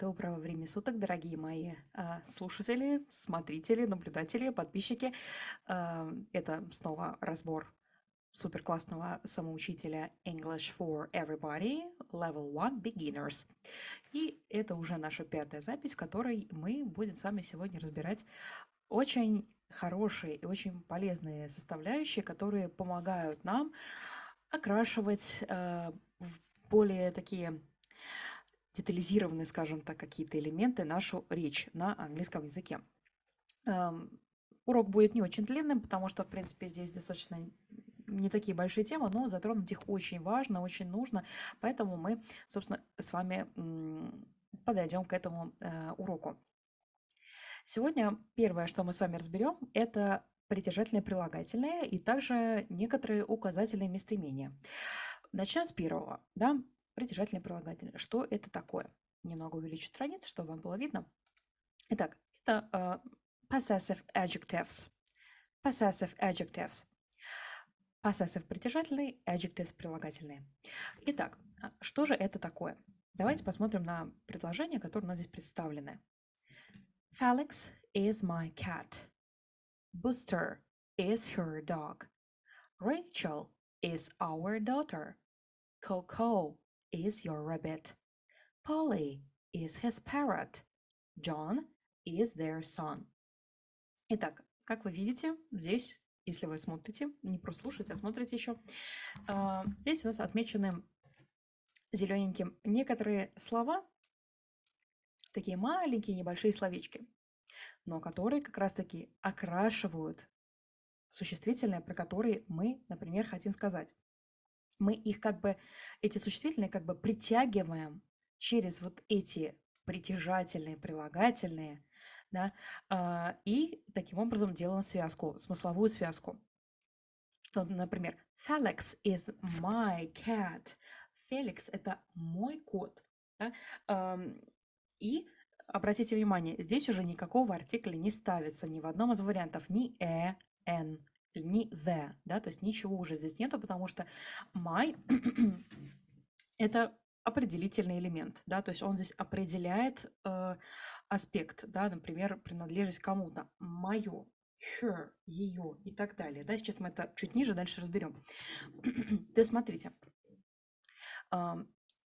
Доброго времени суток, дорогие мои а, слушатели, смотрители, наблюдатели, подписчики. А, это снова разбор суперклассного самоучителя English for Everybody Level 1 Beginners. И это уже наша пятая запись, в которой мы будем с вами сегодня разбирать очень хорошие и очень полезные составляющие, которые помогают нам окрашивать а, более такие детализированные, скажем так, какие-то элементы, нашу речь на английском языке. Эм, урок будет не очень длинным, потому что, в принципе, здесь достаточно не такие большие темы, но затронуть их очень важно, очень нужно. Поэтому мы, собственно, с вами подойдем к этому э, уроку. Сегодня первое, что мы с вами разберем, это притяжательные прилагательные и также некоторые указательные местоимения. Начнем с первого. Да? притяжательные прилагательные. Что это такое? Немного увеличу страницу, чтобы вам было видно. Итак, это uh, possessive adjectives. Possessive adjectives. Possessive притяжательные adjectives прилагательные. Итак, а что же это такое? Давайте посмотрим на предложения, которые у нас здесь представлены. Felix is my cat. Booster is her dog. Rachel is our daughter. Coco is your rabbit. Polly is his parrot. John is their son. Итак, как вы видите, здесь, если вы смотрите, не прослушайте, а смотрите еще, а, здесь у нас отмечены зелененьким некоторые слова, такие маленькие небольшие словечки, но которые как раз-таки окрашивают существительное, про которые мы, например, хотим сказать мы их как бы, эти существительные как бы притягиваем через вот эти притяжательные, прилагательные, да, а, и таким образом делаем связку, смысловую связку. Что, например, Felix is my cat. Felix – это мой кот. Да? И обратите внимание, здесь уже никакого артикля не ставится ни в одном из вариантов, ни э, н не the, да, то есть ничего уже здесь нету, потому что my – это определительный элемент, да, то есть он здесь определяет э, аспект, да, например, принадлежность кому-то, мое, her, ее и так далее, да, сейчас мы это чуть ниже дальше разберем. то есть смотрите, э,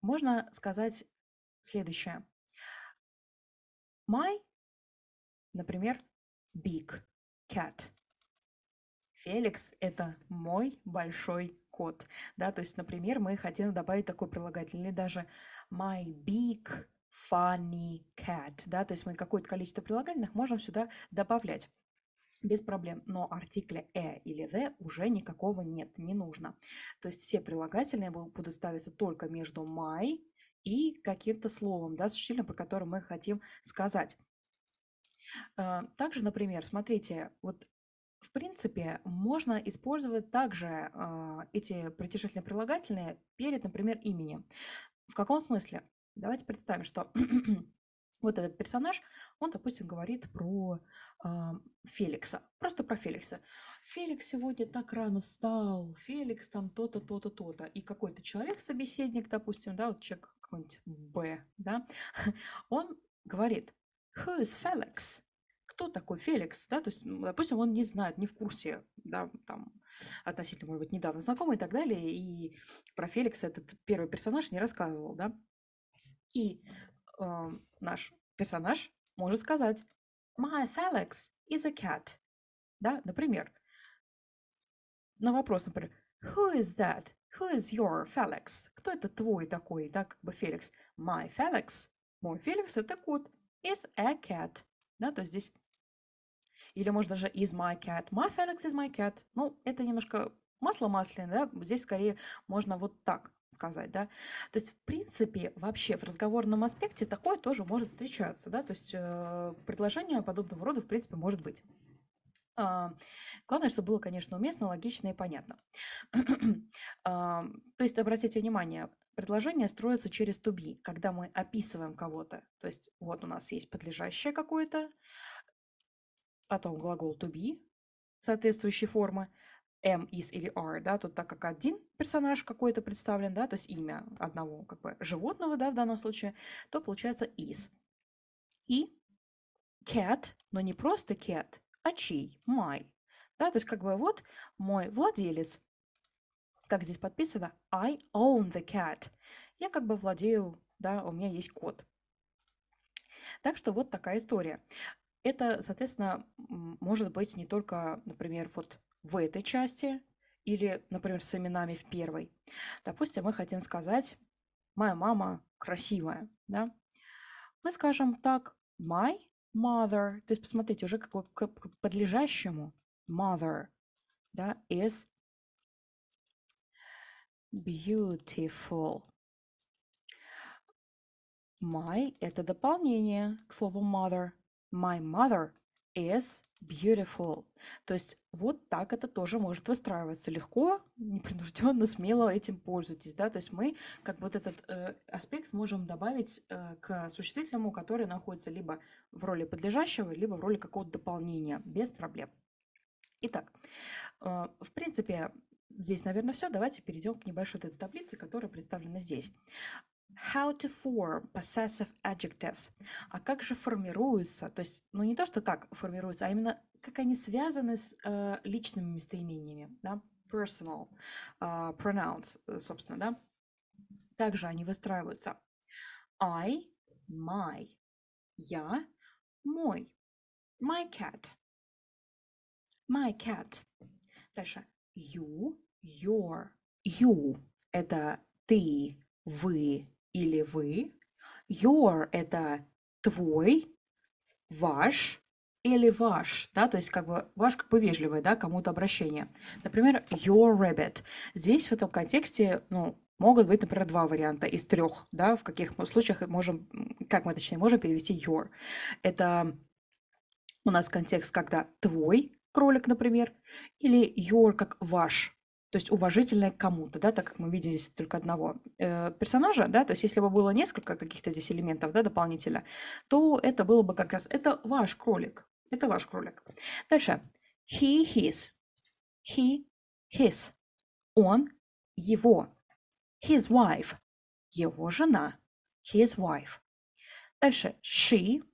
можно сказать следующее. My, например, big cat – Феликс – это мой большой кот. Да, то есть, например, мы хотим добавить такой прилагательный, или даже my big funny cat, да, то есть мы какое-то количество прилагательных можем сюда добавлять без проблем, но артикля «э» или «the» уже никакого нет, не нужно. То есть все прилагательные будут ставиться только между «my» и каким-то словом, да, существительным, по которому мы хотим сказать. Э, также, например, смотрите, вот в принципе, можно использовать также э, эти притяжительные прилагательные перед, например, именем. В каком смысле? Давайте представим, что вот этот персонаж, он, допустим, говорит про э, Феликса, просто про Феликса. Феликс сегодня так рано встал, Феликс там то-то, то-то, то-то. И какой-то человек, собеседник, допустим, да, вот человек какой-нибудь Б, да, он говорит, who is Felix? кто такой Феликс, да, то есть, допустим, он не знает, не в курсе, да, там, относительно, может быть, недавно знакомый и так далее, и про Феликса этот первый персонаж не рассказывал, да, и э, наш персонаж может сказать «My Felix is a cat», да, например, на вопрос, например, «Who is that? Who is your Felix?» Кто это твой такой, да, как бы Феликс? «My Felix» мой Феликс – это кот. Is a cat. Да, то есть здесь или можно даже из my cat. My Phoenix is my cat. Ну, это немножко масло масляное, да? Здесь скорее можно вот так сказать, да. То есть, в принципе, вообще в разговорном аспекте такое тоже может встречаться, да. То есть, э, предложение подобного рода, в принципе, может быть. А, главное, чтобы было, конечно, уместно, логично и понятно. А, то есть, обратите внимание, Предложение строится через to be, когда мы описываем кого-то. То есть вот у нас есть подлежащее какое-то, потом глагол to be соответствующей формы, am, is или are, да, тут так как один персонаж какой-то представлен, да, то есть имя одного как бы животного, да, в данном случае, то получается is. И cat, но не просто cat, а чей, my, да, то есть как бы вот мой владелец, как здесь подписано, I own the cat, я как бы владею, да, у меня есть кот, так что вот такая история. Это, соответственно, может быть не только, например, вот в этой части или, например, с именами в первой. Допустим, мы хотим сказать «моя мама красивая». Да? Мы скажем так «my mother». То есть посмотрите, уже как к подлежащему «mother» да, is beautiful. My – это дополнение к слову mother – My mother is beautiful. То есть вот так это тоже может выстраиваться легко, непринужденно, смело этим пользуйтесь, да, то есть мы как вот этот э, аспект можем добавить э, к существительному, который находится либо в роли подлежащего, либо в роли какого-то дополнения, без проблем. Итак, э, в принципе, здесь, наверное, все. Давайте перейдем к небольшой этой таблице, которая представлена здесь. How to form possessive adjectives. А как же формируются? То есть, ну не то, что как формируются, а именно как они связаны с э, личными местоимениями, да? Personal э, pronouns, э, собственно, да? Как же они выстраиваются? I, my. Я, мой. My cat. My cat. Дальше. You, your. You – это ты, вы, или вы. Your – это твой, ваш или ваш, да, то есть как бы ваш как бы вежливое, да, кому-то обращение. Например, your rabbit. Здесь в этом контексте, ну, могут быть, например, два варианта из трех, да, в каких случаях можем, как мы точнее можем перевести your. Это у нас контекст, когда твой кролик, например, или your как ваш то есть уважительное кому-то, да, так как мы видим здесь только одного э, персонажа, да, то есть если бы было несколько каких-то здесь элементов, да, дополнительно, то это было бы как раз, это ваш кролик, это ваш кролик. Дальше, he, his, he, his, он, его, his wife, его жена, his wife. Дальше, she,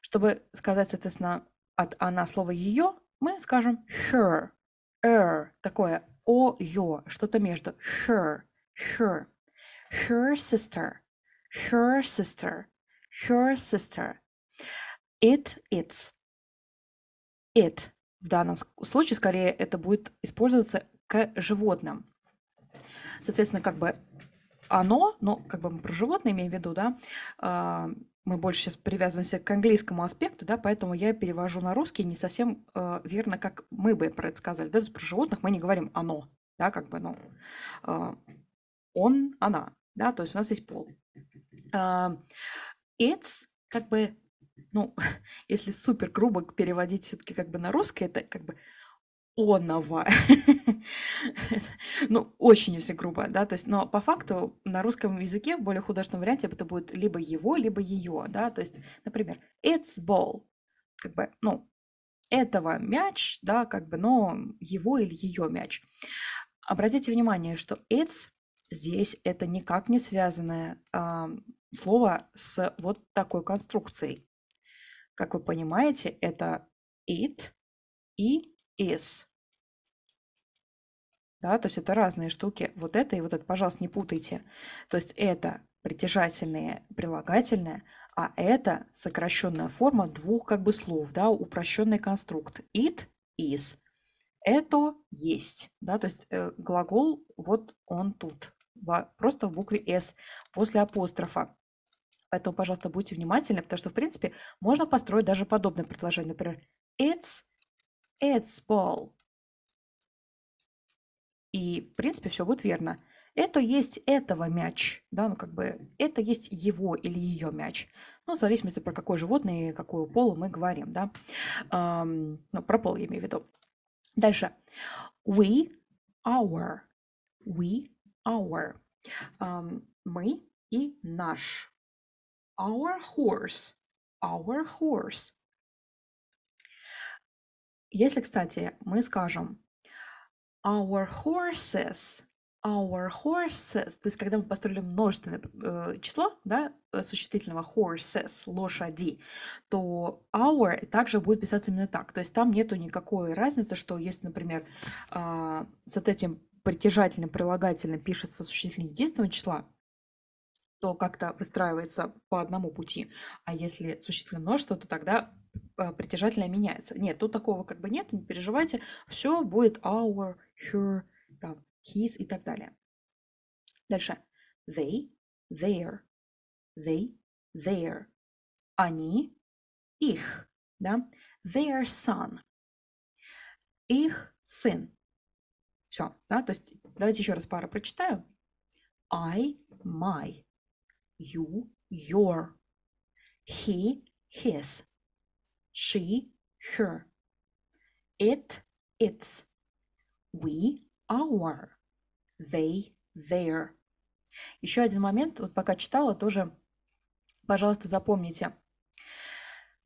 чтобы сказать, соответственно, от она слово ее, мы скажем her, er, такое о-ё, что-то между her, her, her sister, her sister, her sister, it, it's, it. В данном случае скорее это будет использоваться к животным. Соответственно, как бы оно, ну, как бы мы про животное имеем в виду, да, а, мы больше сейчас привязываемся к английскому аспекту, да, поэтому я перевожу на русский не совсем э, верно, как мы бы про это сказали. Да, про животных мы не говорим оно, да, как бы, ну, э, он, она, да, то есть у нас есть пол. Э, it's как бы, ну, если супер грубо переводить все-таки как бы на русский, это как бы оного. ну, очень, если грубо, да, то есть, но по факту на русском языке в более художественном варианте это будет либо его, либо ее, да, то есть, например, it's ball, как бы, ну, этого мяч, да, как бы, но его или ее мяч. Обратите внимание, что it's здесь это никак не связанное э, слово с вот такой конструкцией. Как вы понимаете, это it и is. Да, то есть это разные штуки. Вот это и вот это, пожалуйста, не путайте. То есть это притяжательное прилагательное, а это сокращенная форма двух как бы слов, да, упрощенный конструкт. It is. Это есть, да, то есть э, глагол вот он тут, в, просто в букве S после апострофа. Поэтому, пожалуйста, будьте внимательны, потому что, в принципе, можно построить даже подобное предложение. Например, it's, it's ball. И, в принципе, все будет верно. Это есть этого мяч, да, ну как бы это есть его или ее мяч. Ну, в зависимости про какое животное и какую полу мы говорим, да. Эм, ну, про пол я имею в виду. Дальше. We, our. We, our. Эм, мы и наш. Our horse. Our horse. Если, кстати, мы скажем our horses, our horses, то есть когда мы построили множественное э, число, да, э, существительного horses, лошади, то our также будет писаться именно так. То есть там нету никакой разницы, что если, например, э, с вот этим притяжательным прилагательным пишется существительное единственного числа, то как-то выстраивается по одному пути. А если существительное множество, то тогда а, притяжательное меняется. Нет, тут такого как бы нет, не переживайте, все будет our, her, там, his и так далее. Дальше. They, their, they, their. Они, их, да. Their son. Их сын. Все, да, то есть давайте еще раз пару прочитаю. I, my. You, your. He, his she, her. It, its. We, our. They, their. Еще один момент, вот пока читала, тоже, пожалуйста, запомните,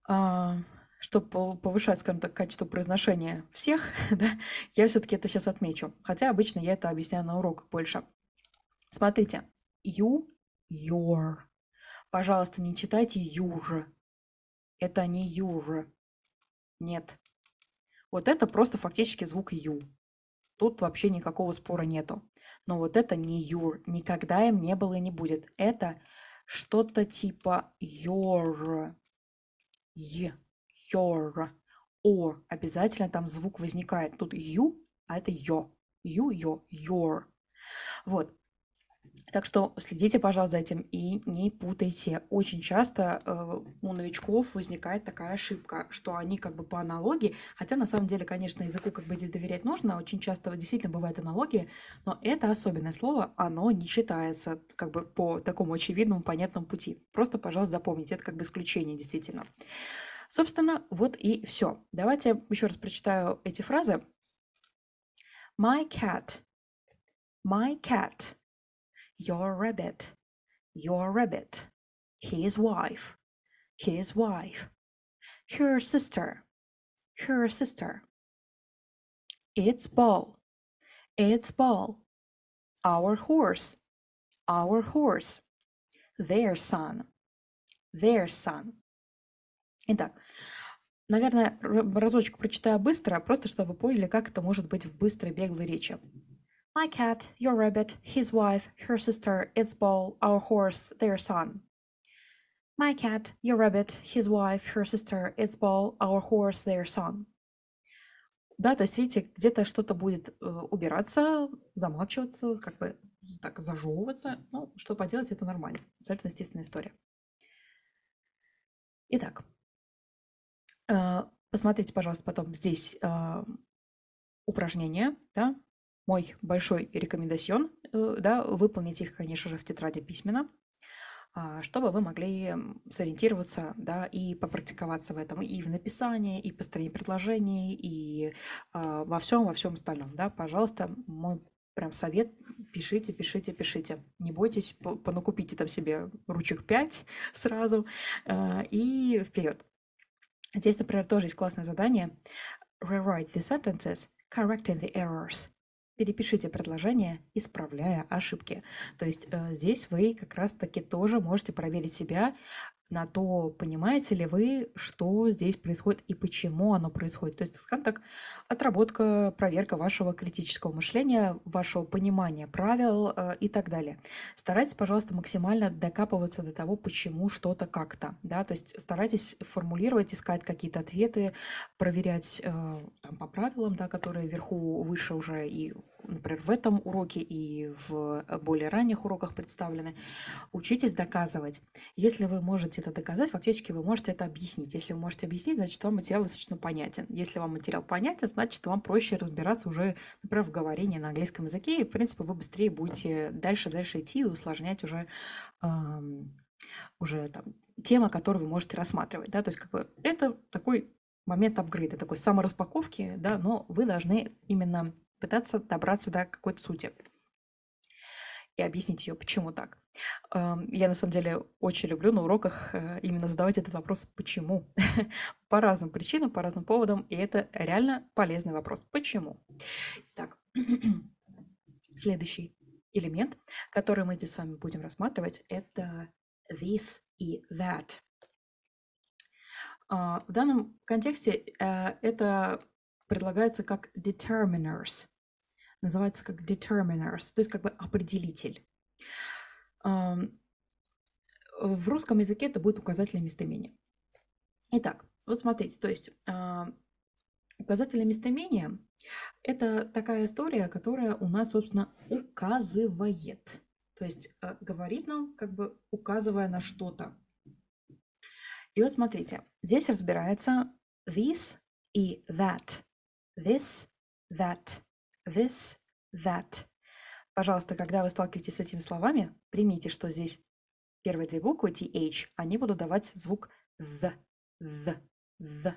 а, чтобы повышать, скажем так, качество произношения всех, да, я все-таки это сейчас отмечу. Хотя обычно я это объясняю на уроках больше. Смотрите, you, your. Пожалуйста, не читайте your, это не юр. Нет. Вот это просто фактически звук ю. Тут вообще никакого спора нету. Но вот это не юр. Никогда им не было и не будет. Это что-то типа your, е, your, о. Обязательно там звук возникает. Тут ю, а это ё. Ю, ё, your. Вот. Так что следите, пожалуйста, за этим и не путайте. Очень часто э, у новичков возникает такая ошибка, что они как бы по аналогии, хотя на самом деле, конечно, языку как бы здесь доверять нужно, очень часто действительно бывают аналогии, но это особенное слово, оно не считается как бы по такому очевидному, понятному пути. Просто, пожалуйста, запомните, это как бы исключение действительно. Собственно, вот и все. Давайте еще раз прочитаю эти фразы. My cat. My cat Your rabbit. Your rabbit. His wife. His wife. Her sister. Her sister. Its ball. Its ball. Our horse. Our horse. Their son. Their son. Итак, наверное, разочек прочитаю быстро, просто чтобы вы поняли, как это может быть в быстрой беглой речи. My cat, your rabbit, his wife, her sister, its ball, our horse, their son. My cat, your rabbit, his wife, her sister, its ball, our horse, their son. Да, то есть, видите, где-то что-то будет э, убираться, замалчиваться, как бы так зажевываться. Ну, что поделать, это нормально. Абсолютно естественная история. Итак, э, посмотрите, пожалуйста, потом здесь э, упражнение, да, мой большой рекомендацион, э, да, выполнить их, конечно же, в тетради письменно, а, чтобы вы могли сориентироваться, да, и попрактиковаться в этом и в написании, и построении предложений, и а, во всем, во всем остальном, да, пожалуйста, мой прям совет, пишите, пишите, пишите. Не бойтесь, понакупите там себе ручек 5 сразу а, и вперед. Здесь, например, тоже есть классное задание. Rewrite the sentences, correcting the errors перепишите предложение, исправляя ошибки. То есть э, здесь вы как раз-таки тоже можете проверить себя, на то, понимаете ли вы, что здесь происходит и почему оно происходит. То есть, скажем так, отработка, проверка вашего критического мышления, вашего понимания правил э, и так далее. Старайтесь, пожалуйста, максимально докапываться до того, почему что-то как-то. Да? То есть старайтесь формулировать, искать какие-то ответы, проверять э, там, по правилам, да, которые вверху выше уже и например, в этом уроке и в э, более ранних уроках представлены. Учитесь доказывать. Если вы можете это доказать, фактически вы можете это объяснить. Если вы можете объяснить, значит, вам материал достаточно понятен. Если вам материал понятен, значит, вам проще разбираться уже, например, в говорении на английском языке, и, в принципе, вы быстрее будете дальше-дальше идти и усложнять уже эм, уже там, тема, которую вы можете рассматривать, да, то есть как бы это такой момент апгрейда, такой самораспаковки, да, но вы должны именно пытаться добраться до какой-то сути и объяснить ее, почему так. Эм, я на самом деле очень люблю на уроках э, именно задавать этот вопрос «почему?». по разным причинам, по разным поводам, и это реально полезный вопрос «почему?». Итак, следующий элемент, который мы здесь с вами будем рассматривать, это «this» и «that». А, в данном контексте э, это предлагается как determiners называется как determiners, то есть как бы определитель. В русском языке это будет указатель местоимения. Итак, вот смотрите, то есть а, указатели местоимения – это такая история, которая у нас, собственно, указывает. То есть а, говорит нам, как бы указывая на что-то. И вот смотрите, здесь разбирается this и that, this, that – this, that. Пожалуйста, когда вы сталкиваетесь с этими словами, примите, что здесь первые две буквы TH, они будут давать звук the, the, the.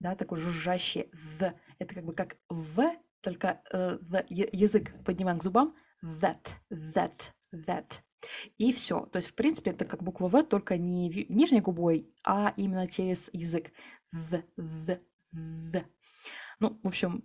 Да, такой жужжащий the. Это как бы как v, только uh, э, the, язык поднимаем к зубам. That, that, that. И все. То есть, в принципе, это как буква v, только не нижней губой, а именно через язык. The, the, the. Ну, в общем,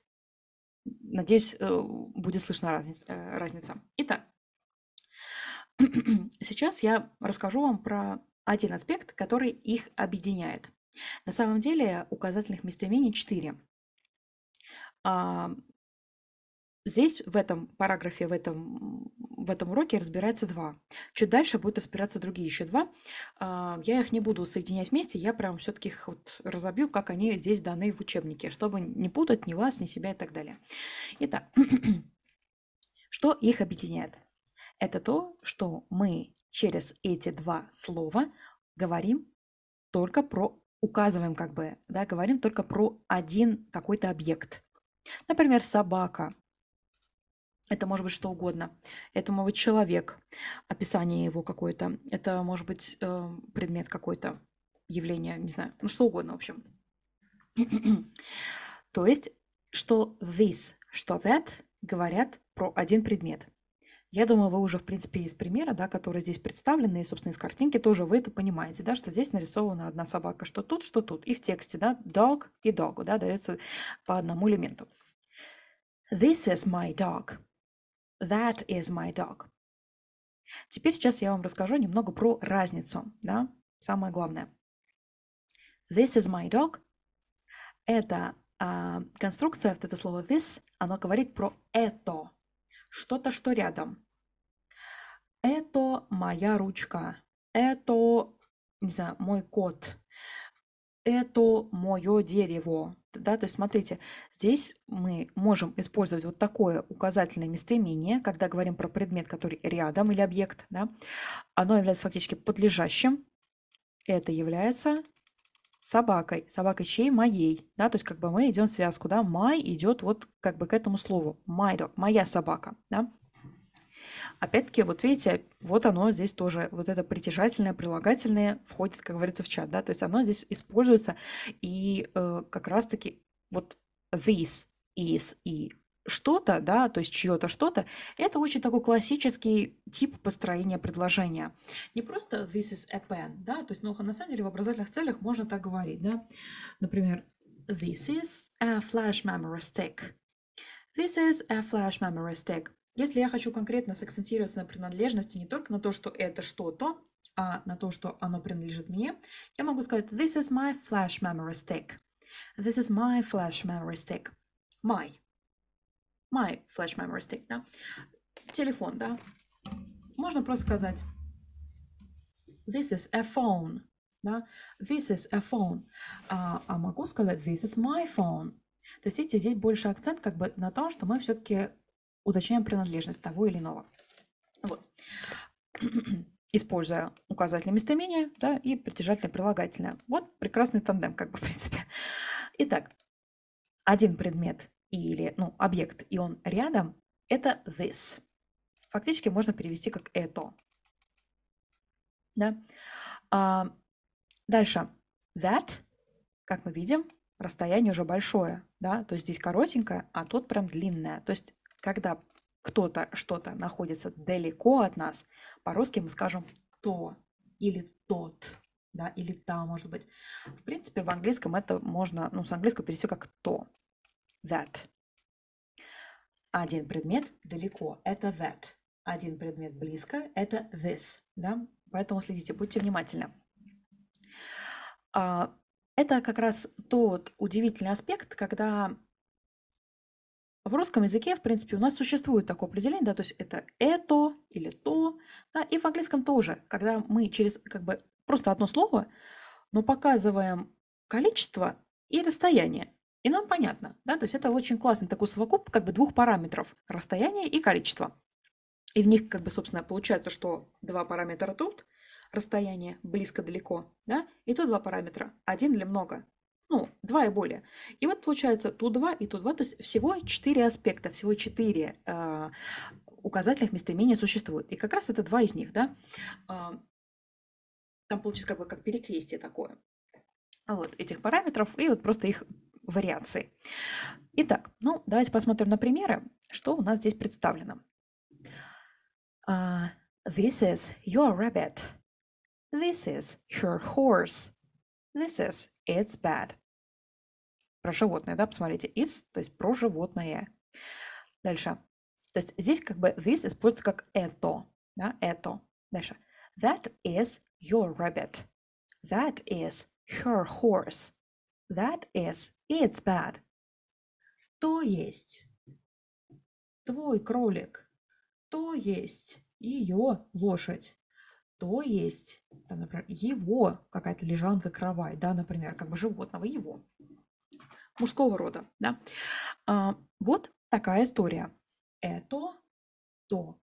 Надеюсь, э, будет слышна э, разница. Итак, сейчас я расскажу вам про один аспект, который их объединяет. На самом деле указательных местоимений четыре. А, Здесь, в этом параграфе, в этом, в этом уроке разбирается два. Чуть дальше будут разбираться другие еще два. А, я их не буду соединять вместе, я прям все-таки их вот разобью, как они здесь даны в учебнике, чтобы не путать ни вас, ни себя и так далее. Итак, что их объединяет? Это то, что мы через эти два слова говорим только про, указываем как бы, да, говорим только про один какой-то объект. Например, собака – это может быть что угодно. Это может быть человек, описание его какое-то. Это может быть э, предмет какой-то, явление, не знаю, ну что угодно, в общем. То есть, что this, что that говорят про один предмет. Я думаю, вы уже, в принципе, из примера, да, который здесь представлен, и, собственно, из картинки тоже вы это понимаете, да, что здесь нарисована одна собака, что тут, что тут. И в тексте, да, dog и dog, да, дается по одному элементу. This is my dog. That is my dog. Теперь сейчас я вам расскажу немного про разницу, да, самое главное. This is my dog. Это а, конструкция, вот это слово this, оно говорит про это, что-то, что рядом. Это моя ручка. Это, не знаю, мой кот это мое дерево. Да, то есть смотрите, здесь мы можем использовать вот такое указательное местоимение, когда говорим про предмет, который рядом или объект, да, оно является фактически подлежащим. Это является собакой. Собакой чьей? Моей. Да, то есть как бы мы идем в связку, да, май идет вот как бы к этому слову. My dog, моя собака, да. Опять-таки, вот видите, вот оно здесь тоже, вот это притяжательное, прилагательное входит, как говорится, в чат, да, то есть оно здесь используется, и э, как раз-таки вот this is и что-то, да, то есть чье-то что-то, это очень такой классический тип построения предложения. Не просто this is a pen, да, то есть, ну, на самом деле в образовательных целях можно так говорить, да. Например, this is a flash memory stick. This is a flash memory stick. Если я хочу конкретно сакцентироваться на принадлежности не только на то, что это что-то, а на то, что оно принадлежит мне, я могу сказать This is my flash memory stick. This is my flash memory stick. My. My flash memory stick, да. Телефон, да. Можно просто сказать This is a phone. Да? This is a phone. А, а могу сказать This is my phone. То есть, видите, здесь больше акцент как бы на том, что мы все-таки уточняем принадлежность того или иного. Вот. Используя указатель местоимения да, и притяжательное прилагательное. Вот прекрасный тандем, как бы, в принципе. Итак, один предмет или ну, объект, и он рядом, это this. Фактически можно перевести как это. Да? А, дальше. That, как мы видим, расстояние уже большое, да, то есть здесь коротенькое, а тут прям длинное. То есть когда кто-то, что-то находится далеко от нас, по-русски мы скажем «то» или «тот», да, или «та», может быть. В принципе, в английском это можно, ну, с английского перевести как «то», «that». Один предмет далеко – это «that». Один предмет близко – это «this», да, поэтому следите, будьте внимательны. А, это как раз тот удивительный аспект, когда в русском языке, в принципе, у нас существует такое определение, да, то есть это это или то, да, и в английском тоже, когда мы через как бы просто одно слово, но показываем количество и расстояние. И нам понятно, да, то есть это очень классный такой совокуп как бы двух параметров – расстояние и количество. И в них как бы, собственно, получается, что два параметра тут, расстояние близко-далеко, да, и тут два параметра – один или много ну, два и более. И вот получается ту два и ту два, то есть всего четыре аспекта, всего четыре э, а, указателях местоимения существует. И как раз это два из них, да. Э, там получится как бы как перекрестие такое. Вот этих параметров и вот просто их вариации. Итак, ну давайте посмотрим на примеры, что у нас здесь представлено. Uh, this is your rabbit. This is your horse. This is its bed про животное, да, посмотрите, is, то есть про животное. Дальше. То есть здесь как бы this используется как это, да, это. Дальше. That is your rabbit. That is her horse. That is its bed. То есть твой кролик. То есть ее лошадь. То есть, там, например, его какая-то лежанка, кровать, да, например, как бы животного, его мужского рода, да. А, вот такая история. Это то.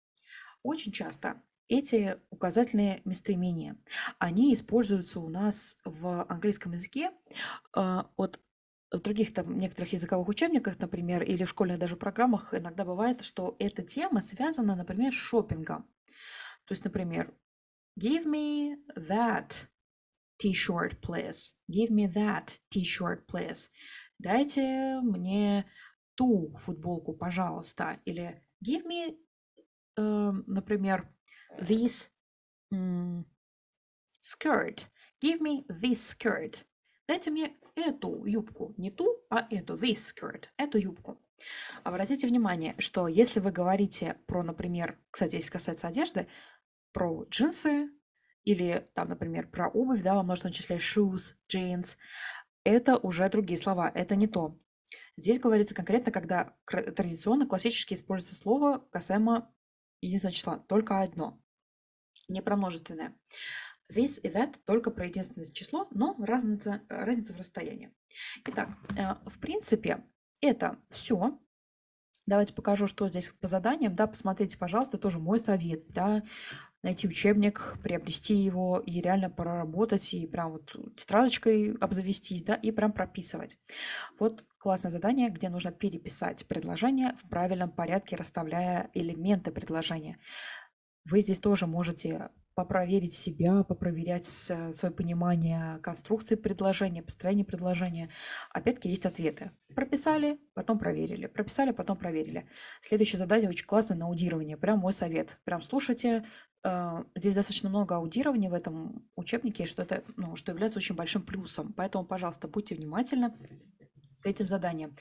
Очень часто эти указательные местоимения, они используются у нас в английском языке а, от в других там некоторых языковых учебниках, например, или в школьных даже программах иногда бывает, что эта тема связана, например, с шопингом. То есть, например, give me that t-shirt, please. Give me that t-shirt, please дайте мне ту футболку, пожалуйста, или give me, э, например, this м, skirt, give me this skirt, дайте мне эту юбку, не ту, а эту, this skirt, эту юбку. Обратите внимание, что если вы говорите про, например, кстати, если касается одежды, про джинсы или там, например, про обувь, да, вам нужно числе shoes, jeans, это уже другие слова, это не то. Здесь говорится конкретно, когда традиционно классически используется слово касаемо единственного числа, только одно, не про множественное. This и that только про единственное число, но разница, разница в расстоянии. Итак, э, в принципе, это все. Давайте покажу, что здесь по заданиям. Да, посмотрите, пожалуйста, тоже мой совет. Да, найти учебник, приобрести его и реально проработать, и прям вот тетрадочкой обзавестись, да, и прям прописывать. Вот классное задание, где нужно переписать предложение в правильном порядке, расставляя элементы предложения. Вы здесь тоже можете попроверить себя, попроверять свое понимание конструкции предложения, построения предложения. Опять-таки есть ответы. Прописали, потом проверили. Прописали, потом проверили. Следующее задание очень классное на аудирование. Прям мой совет. Прям слушайте. Э, здесь достаточно много аудирования в этом учебнике, что, это, ну, что является очень большим плюсом. Поэтому, пожалуйста, будьте внимательны к этим заданиям.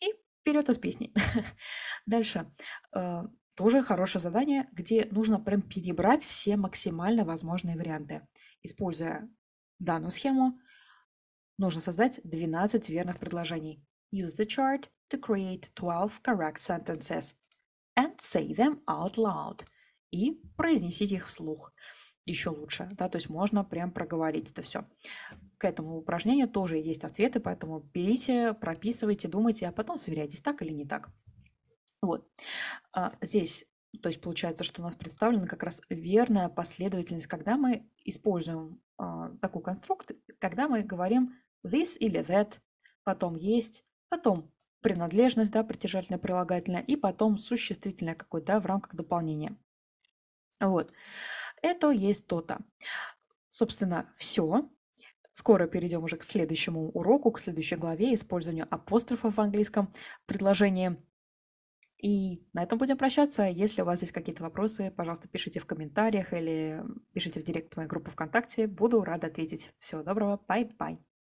И вперед из песни. Дальше. Э, тоже хорошее задание, где нужно прям перебрать все максимально возможные варианты. Используя данную схему, нужно создать 12 верных предложений. Use the chart to create 12 correct sentences and say them out loud. И произнесите их вслух. Еще лучше, да, то есть можно прям проговорить это все. К этому упражнению тоже есть ответы, поэтому берите, прописывайте, думайте, а потом сверяйтесь, так или не так. Вот. А здесь, то есть получается, что у нас представлена как раз верная последовательность, когда мы используем а, такой конструкт, когда мы говорим this или that, потом есть, потом принадлежность, да, притяжательное, прилагательное, и потом существительное какое-то, да, в рамках дополнения. Вот. Это есть то-то. Собственно, все. Скоро перейдем уже к следующему уроку, к следующей главе использованию апострофов в английском предложении. И на этом будем прощаться. Если у вас есть какие-то вопросы, пожалуйста, пишите в комментариях или пишите в директ моей группы ВКонтакте. Буду рада ответить. Всего доброго. Бай-бай.